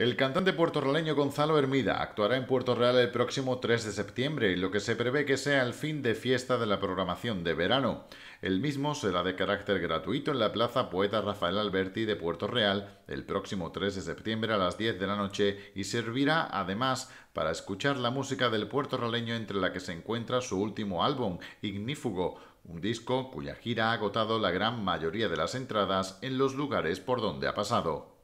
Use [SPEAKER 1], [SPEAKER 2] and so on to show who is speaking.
[SPEAKER 1] El cantante puertorriqueño Gonzalo Hermida actuará en Puerto Real el próximo 3 de septiembre, lo que se prevé que sea el fin de fiesta de la programación de verano. El mismo será de carácter gratuito en la Plaza Poeta Rafael Alberti de Puerto Real el próximo 3 de septiembre a las 10 de la noche y servirá además para escuchar la música del puertorriqueño entre la que se encuentra su último álbum, Ignífugo, un disco cuya gira ha agotado la gran mayoría de las entradas en los lugares por donde ha pasado.